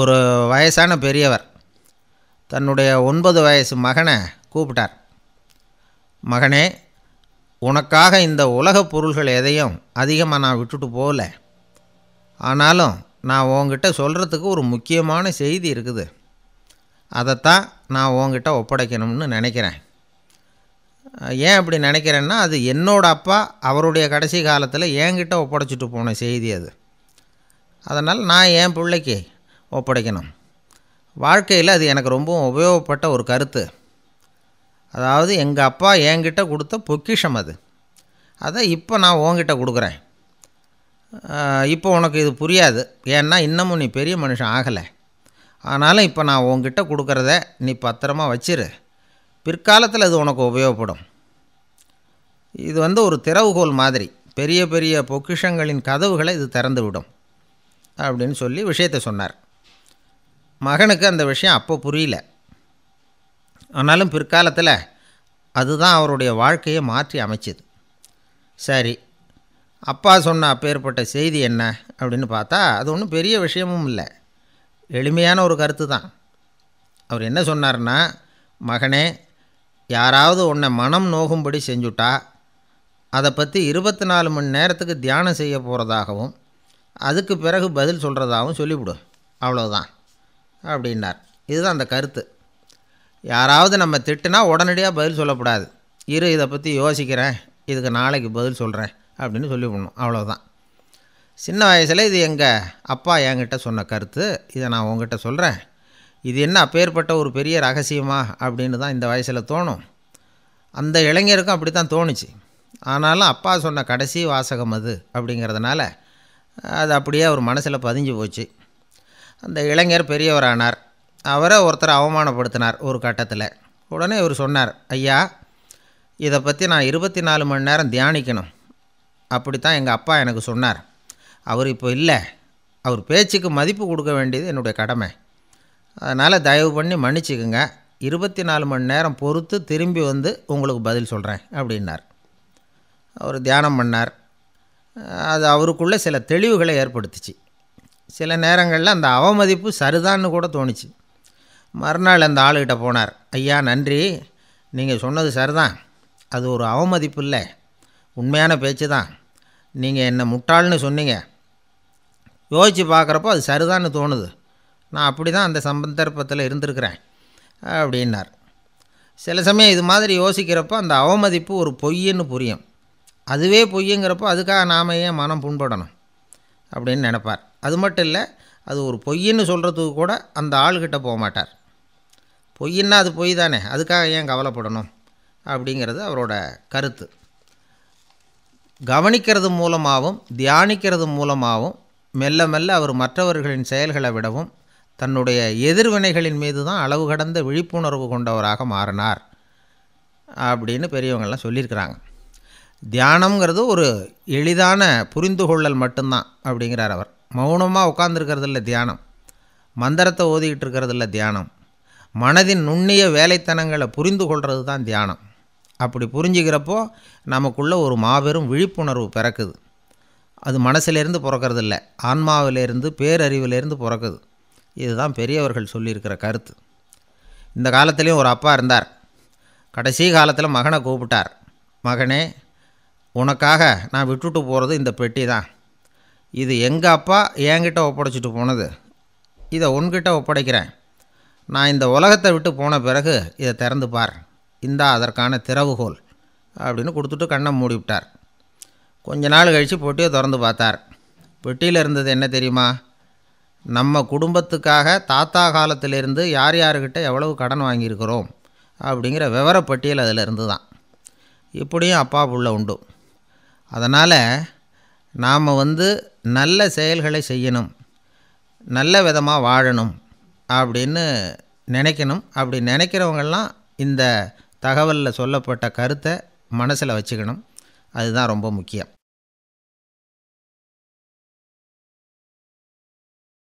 ஒரு வயசான பெரியவர் தன்னுடைய ஒன்பது வயசு மகனை கூப்பிட்டார் மகனே உனக்காக இந்த உலகப் பொருள்கள் எதையும் அதிகமாக நான் விட்டுட்டு போகல ஆனாலும் நான் உங்ககிட்ட சொல்கிறதுக்கு ஒரு முக்கியமான செய்தி இருக்குது அதைத்தான் நான் உங்ககிட்ட ஒப்படைக்கணும்னு நினைக்கிறேன் ஏன் அப்படி நினைக்கிறேன்னா அது என்னோடய அப்பா அவருடைய கடைசி காலத்தில் என்கிட்ட ஒப்படைச்சிட்டு போன செய்தி அது அதனால் நான் என் பிள்ளைக்கு ஒப்படைக்கணும் வாழ்க்கையில் அது எனக்கு ரொம்பவும் உபயோகப்பட்ட ஒரு கருத்து அதாவது எங்கள் அப்பா என்கிட்ட கொடுத்த பொக்கிஷம் அது அதை இப்போ நான் உங்ககிட்ட கொடுக்குறேன் இப்போ உனக்கு இது புரியாது ஏன்னா இன்னமும் நீ பெரிய மனுஷன் ஆகலை ஆனாலும் இப்போ நான் உங்ககிட்ட கொடுக்குறத நீ பத்திரமா வச்சிரு பிற்காலத்தில் அது உனக்கு உபயோகப்படும் இது வந்து ஒரு திறவுகோல் மாதிரி பெரிய பெரிய பொக்கிஷங்களின் கதவுகளை இது திறந்து விடும் அப்படின்னு சொல்லி விஷயத்தை சொன்னார் மகனுக்கு அந்த விஷயம் அப்போ புரியல ஆனாலும் பிற்காலத்தில் அதுதான் அவருடைய வாழ்க்கையை மாற்றி அமைச்சது சரி அப்பா சொன்ன அப்பேற்பட்ட செய்தி என்ன அப்படின்னு பார்த்தா அது ஒன்றும் பெரிய விஷயமும் இல்லை எளிமையான ஒரு கருத்து தான் அவர் என்ன சொன்னார்னா மகனே யாராவது உன்னை மனம் நோகும்படி செஞ்சுட்டா அதை பற்றி இருபத்தி நாலு மணி நேரத்துக்கு தியானம் செய்ய போகிறதாகவும் அதுக்கு பிறகு பதில் சொல்கிறதாகவும் சொல்லிவிடும் அவ்வளோதான் அப்படின்னார் இதுதான் அந்த கருத்து யாராவது நம்ம திட்டுனா உடனடியாக பதில் சொல்லக்கூடாது இரு இதை பற்றி யோசிக்கிறேன் இதுக்கு நாளைக்கு பதில் சொல்கிறேன் அப்படின்னு சொல்லி விடணும் அவ்வளோதான் சின்ன வயசில் இது எங்கள் அப்பா என்கிட்ட சொன்ன கருத்து இதை நான் உங்ககிட்ட சொல்கிறேன் இது என்ன அப்பேற்பட்ட ஒரு பெரிய ரகசியமா அப்படின்னு தான் இந்த வயசில் தோணும் அந்த இளைஞருக்கும் அப்படி தான் தோணுச்சு ஆனாலும் அப்பா சொன்ன கடைசி வாசகம் அது அப்படிங்கிறதுனால அது அப்படியே அவர் மனசில் பதிஞ்சு போச்சு அந்த இளைஞர் பெரியவரானார் அவரை ஒருத்தர் அவமானப்படுத்தினார் ஒரு கட்டத்தில் உடனே இவர் சொன்னார் ஐயா இதை பற்றி நான் இருபத்தி நாலு மணி நேரம் தியானிக்கணும் அப்படி தான் எங்கள் அப்பா எனக்கு சொன்னார் அவர் இப்போ இல்லை அவர் பேச்சுக்கு மதிப்பு கொடுக்க வேண்டியது என்னுடைய கடமை அதனால் தயவு பண்ணி மன்னிச்சிக்கோங்க இருபத்தி நாலு மணி நேரம் பொறுத்து திரும்பி வந்து உங்களுக்கு பதில் சொல்கிறேன் அப்படின்னார் அவர் தியானம் பண்ணார் அது அவருக்குள்ளே சில தெளிவுகளை ஏற்படுத்துச்சு சில நேரங்களில் அந்த அவமதிப்பு சரிதான்னு கூட தோணுச்சு மறுநாள் அந்த ஆளுகிட்ட போனார் ஐயா நன்றி நீங்கள் சொன்னது சரிதான் அது ஒரு அவமதிப்பு இல்லை உண்மையான பேச்சு தான் நீங்கள் என்னை முட்டாள்னு சொன்னீங்க யோசித்து பார்க்குறப்போ அது சரிதான்னு தோணுது நான் அப்படி தான் அந்த சந்தர்ப்பத்தில் இருந்திருக்கிறேன் அப்படின்னார் சில சமயம் இது மாதிரி யோசிக்கிறப்போ அந்த அவமதிப்பு ஒரு பொய்யன்னு புரியும் அதுவே பொய்யுங்கிறப்போ அதுக்காக நாம ஏன் மனம் புண்படணும் அப்படின்னு நினப்பார் அது மட்டும் இல்லை அது ஒரு பொய்ன்னு சொல்கிறதுக்கு கூட அந்த ஆள்கிட்ட போக மாட்டார் பொய்ன்னா அது பொய் தானே அதுக்காக ஏன் கவலைப்படணும் அப்படிங்கிறது அவரோட கருத்து கவனிக்கிறது மூலமாகவும் தியானிக்கிறது மூலமாகவும் மெல்ல மெல்ல அவர் மற்றவர்களின் செயல்களை விடவும் தன்னுடைய எதிர்வினைகளின் மீது தான் அளவு கடந்த விழிப்புணர்வு கொண்டவராக மாறினார் அப்படின்னு பெரியவங்கள்லாம் சொல்லியிருக்கிறாங்க தியானங்கிறது ஒரு எளிதான புரிந்து கொள்ளல் மட்டும்தான் அப்படிங்கிறார் அவர் மௌனமாக உட்காந்துருக்கிறது இல்லை தியானம் மந்திரத்தை ஓதிக்கிட்டு இருக்கிறது இல்லை தியானம் மனதின் நுண்ணிய வேலைத்தனங்களை புரிந்து கொள்வது தான் தியானம் அப்படி புரிஞ்சுக்கிறப்போ நமக்குள்ளே ஒரு மாபெரும் விழிப்புணர்வு பிறக்குது அது மனசிலேருந்து பிறக்கிறதில்ல ஆன்மாவிலேருந்து பேரறிவிலேருந்து பிறக்குது இதுதான் பெரியவர்கள் சொல்லியிருக்கிற கருத்து இந்த காலத்துலேயும் ஒரு அப்பா இருந்தார் கடைசி காலத்தில் மகனை கூப்பிட்டார் மகனே உனக்காக நான் விட்டுட்டு போகிறது இந்த பெட்டி தான் இது எங்கள் அப்பா என்கிட்ட ஒப்படைச்சிட்டு போனது இதை உன்கிட்ட ஒப்படைக்கிறேன் நான் இந்த உலகத்தை விட்டு போன பிறகு இதை திறந்து பார் இந்தா அதற்கான திறவுகோல் அப்படின்னு கொடுத்துட்டு கண்ணை மூடிவிட்டார் கொஞ்ச நாள் கழித்து பொட்டியை திறந்து பார்த்தார் பெட்டியில் இருந்தது என்ன தெரியுமா நம்ம குடும்பத்துக்காக தாத்தா காலத்திலிருந்து யார் யாருக்கிட்ட எவ்வளவு கடன் வாங்கியிருக்கிறோம் அப்படிங்கிற விவரப்பட்டியல் அதில் இருந்து தான் இப்படியும் அப்பா புள்ள உண்டு அதனால் நாம் வந்து நல்ல செயல்களை செய்யணும் நல்ல விதமாக வாழணும் அப்படின்னு நினைக்கணும் அப்படி நினைக்கிறவங்கெல்லாம் இந்த தகவலில் சொல்லப்பட்ட கருத்தை மனசில் வச்சுக்கணும் அதுதான் ரொம்ப முக்கியம்